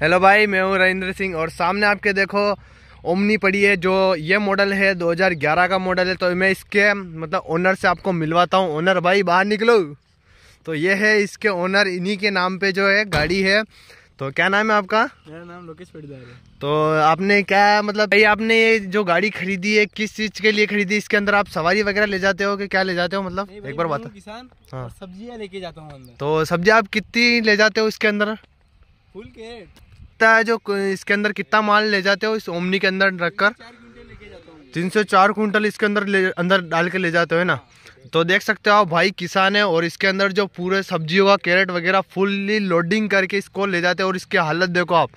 Hello भाई मैं हूँ रविंद्र सिंह और सामने आपके देखो ओमनी पड़ी है जो ये मॉडल है 2011 का मॉडल है तो मैं इसके मतलब ओनर से आपको मिलवाता हूँ ओनर भाई बाहर निकलो तो ये है इसके ओनर इन्हीं के नाम पे जो है गाड़ी है तो क्या नाम है आपका मेरा नाम लोकेश पटीदार है तो आपने क्या मतलब भाई आपने ये जो गाड़ी खरीदी है किस चीज के लिए खरीदी इसके अंदर आप सवारी वगैरह ले जाते हो कि क्या ले जाते हो मतलब एक बार बता किसान हाँ सब्जियाँ लेके जाता हूँ तो सब्जियाँ आप कितनी ले जाते हो इसके अंदर फुल कितना है जो इसके अंदर कितना माल ले जाते हो इस ओमनी के अंदर रखकर तीन सौ चार कुंटल इसके अंदर ले अंदर डाल के ले जाते हो ना तो देख सकते हो भाई किसान है और इसके अंदर जो पूरे सब्जियों का कैरेट वगैरह फुल्ली लोडिंग करके इसको ले जाते हो और इसकी हालत देखो आप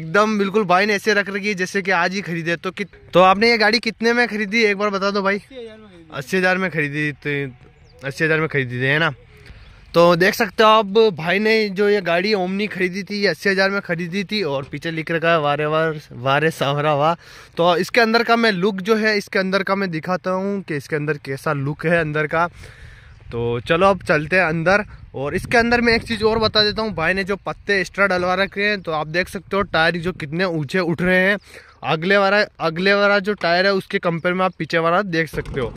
एकदम बिल्कुल भाई ने ऐसे रख रखी है जैसे कि आज ही खरीदे तो कि तो आपने ये गाड़ी कितने में खरीदी एक बार बता दो भाई अस्सी हज़ार में खरीदी अस्सी हज़ार में खरीदी तो है ना तो देख सकते हो आप भाई ने जो ये गाड़ी ओमनी खरीदी थी ये अस्सी हज़ार में खरीदी थी और पीछे लिख रखा है वारे वार वारे सावरा वाह तो इसके अंदर का मैं लुक जो है इसके अंदर का मैं दिखाता हूँ कि इसके अंदर कैसा लुक है अंदर का तो चलो अब चलते हैं अंदर और इसके अंदर मैं एक चीज़ और बता देता हूँ भाई ने जो पत्ते एक्स्ट्रा डलवा रखे हैं तो आप देख सकते हो टायर जो कितने ऊँचे उठ रहे हैं अगले वाला अगले वाला जो टायर है उसके कंपेयर में आप पीछे वाला देख सकते हो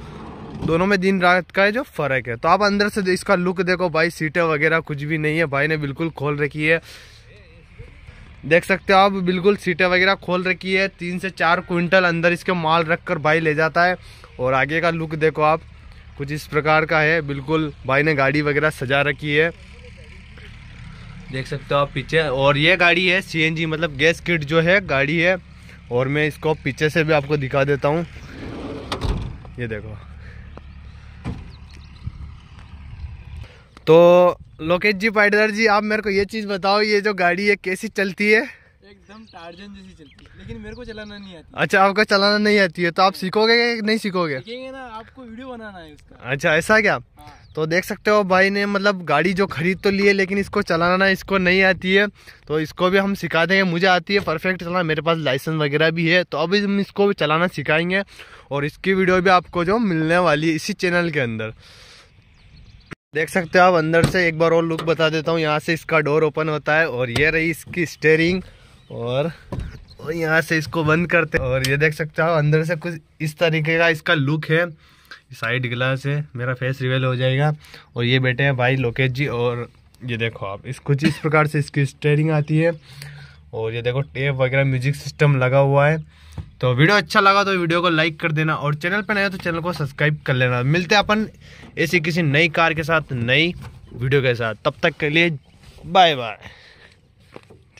दोनों में दिन रात का है जो फ़र्क है तो आप अंदर से इसका लुक देखो भाई सीटें वगैरह कुछ भी नहीं है भाई ने बिल्कुल खोल रखी है देख सकते हो आप बिल्कुल सीटें वगैरह खोल रखी है तीन से चार क्विंटल अंदर इसके माल रख कर भाई ले जाता है और आगे का लुक देखो आप कुछ इस प्रकार का है बिल्कुल भाई ने गाड़ी वगैरह सजा रखी है देख सकते हो आप पीछे और ये गाड़ी है सी मतलब गैस किट जो है गाड़ी है और मैं इसको पीछे से भी आपको दिखा देता हूँ ये देखो तो लोकेश जी पाटीदार जी आप मेरे को ये चीज़ बताओ ये जो गाड़ी है कैसी चलती है एकदम टार्जन जैसी चलती है लेकिन मेरे को चलाना नहीं आती अच्छा आपको चलाना नहीं आती है तो आप सीखोगे नहीं सीखोगे ना आपको वीडियो बनाना है उसका अच्छा ऐसा क्या हाँ। तो देख सकते हो भाई ने मतलब गाड़ी जो खरीद तो ली है लेकिन इसको चलाना इसको नहीं आती है तो इसको भी हम सिखा देंगे मुझे आती है परफेक्ट चलाना मेरे पास लाइसेंस वगैरह भी है तो अभी हम इसको चलाना सिखाएंगे और इसकी वीडियो भी आपको जो मिलने वाली है इसी चैनल के अंदर देख सकते हो आप अंदर से एक बार और लुक बता देता हूँ यहाँ से इसका डोर ओपन होता है और ये रही इसकी स्टेयरिंग और यहाँ से इसको बंद करते हैं और ये देख सकते हो अंदर से कुछ इस तरीके का इसका लुक है साइड ग्लास है मेरा फेस रिवेल हो जाएगा और ये बैठे हैं भाई लोकेश जी और ये देखो आप इस कुछ इस प्रकार से इसकी स्टेयरिंग आती है और ये देखो टेप वगैरह म्यूजिक सिस्टम लगा हुआ है तो वीडियो अच्छा लगा तो वीडियो को लाइक कर देना और चैनल पर नया तो चैनल को सब्सक्राइब कर लेना मिलते हैं अपन ऐसी किसी नई कार के साथ नई वीडियो के साथ तब तक के लिए बाय बाय